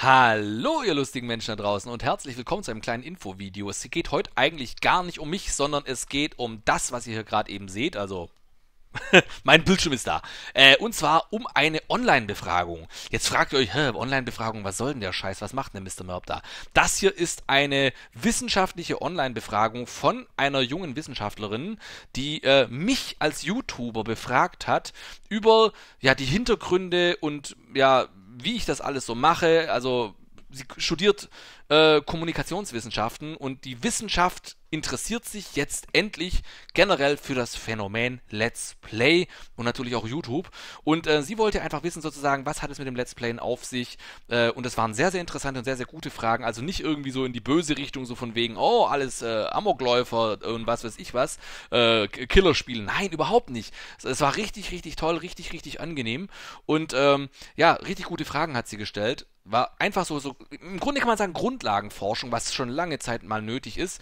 Hallo, ihr lustigen Menschen da draußen und herzlich willkommen zu einem kleinen Infovideo. Es geht heute eigentlich gar nicht um mich, sondern es geht um das, was ihr hier gerade eben seht. Also, mein Bildschirm ist da. Äh, und zwar um eine Online-Befragung. Jetzt fragt ihr euch, Online-Befragung, was soll denn der Scheiß? Was macht denn Mr. Merb da? Das hier ist eine wissenschaftliche Online-Befragung von einer jungen Wissenschaftlerin, die äh, mich als YouTuber befragt hat über ja, die Hintergründe und ja, wie ich das alles so mache. Also sie studiert äh, Kommunikationswissenschaften und die Wissenschaft interessiert sich jetzt endlich generell für das Phänomen Let's Play und natürlich auch YouTube. Und äh, sie wollte einfach wissen, sozusagen, was hat es mit dem Let's Play auf sich? Äh, und das waren sehr, sehr interessante und sehr, sehr gute Fragen. Also nicht irgendwie so in die böse Richtung, so von wegen, oh, alles äh, Amokläufer und was weiß ich was, äh, Killerspiele. Nein, überhaupt nicht. Es, es, war richtig, richtig toll, richtig, richtig angenehm. Und ähm, ja, richtig gute Fragen hat sie gestellt war einfach so, so, im Grunde kann man sagen Grundlagenforschung, was schon lange Zeit mal nötig ist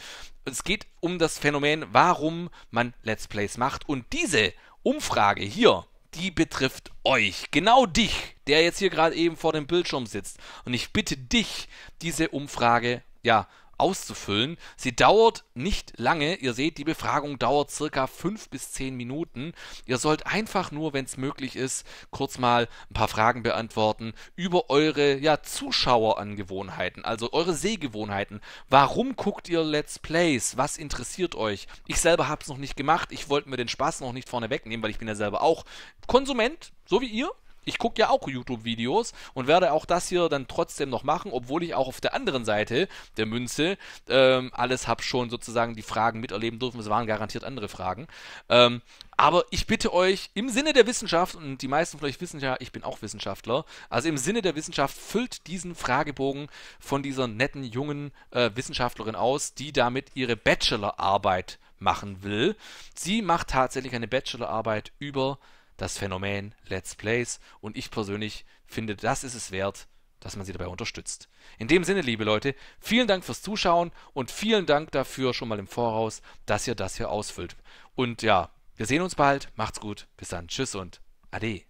es geht um das Phänomen, warum man Let's Plays macht. Und diese Umfrage hier, die betrifft euch, genau dich, der jetzt hier gerade eben vor dem Bildschirm sitzt. Und ich bitte dich, diese Umfrage, ja, auszufüllen. Sie dauert nicht lange. Ihr seht, die Befragung dauert circa fünf bis zehn Minuten. Ihr sollt einfach nur, wenn es möglich ist, kurz mal ein paar Fragen beantworten über eure ja, Zuschauerangewohnheiten, also eure Sehgewohnheiten. Warum guckt ihr Let's Plays? Was interessiert euch? Ich selber habe es noch nicht gemacht. Ich wollte mir den Spaß noch nicht vorne wegnehmen, weil ich bin ja selber auch Konsument, so wie ihr ich gucke ja auch YouTube-Videos und werde auch das hier dann trotzdem noch machen, obwohl ich auch auf der anderen Seite der Münze ähm, alles habe schon sozusagen die Fragen miterleben dürfen. Es waren garantiert andere Fragen. Ähm, aber ich bitte euch im Sinne der Wissenschaft, und die meisten von euch wissen ja, ich bin auch Wissenschaftler, also im Sinne der Wissenschaft füllt diesen Fragebogen von dieser netten jungen äh, Wissenschaftlerin aus, die damit ihre Bachelorarbeit machen will. Sie macht tatsächlich eine Bachelorarbeit über das Phänomen Let's Plays und ich persönlich finde, das ist es wert, dass man sie dabei unterstützt. In dem Sinne, liebe Leute, vielen Dank fürs Zuschauen und vielen Dank dafür schon mal im Voraus, dass ihr das hier ausfüllt. Und ja, wir sehen uns bald, macht's gut, bis dann, tschüss und ade.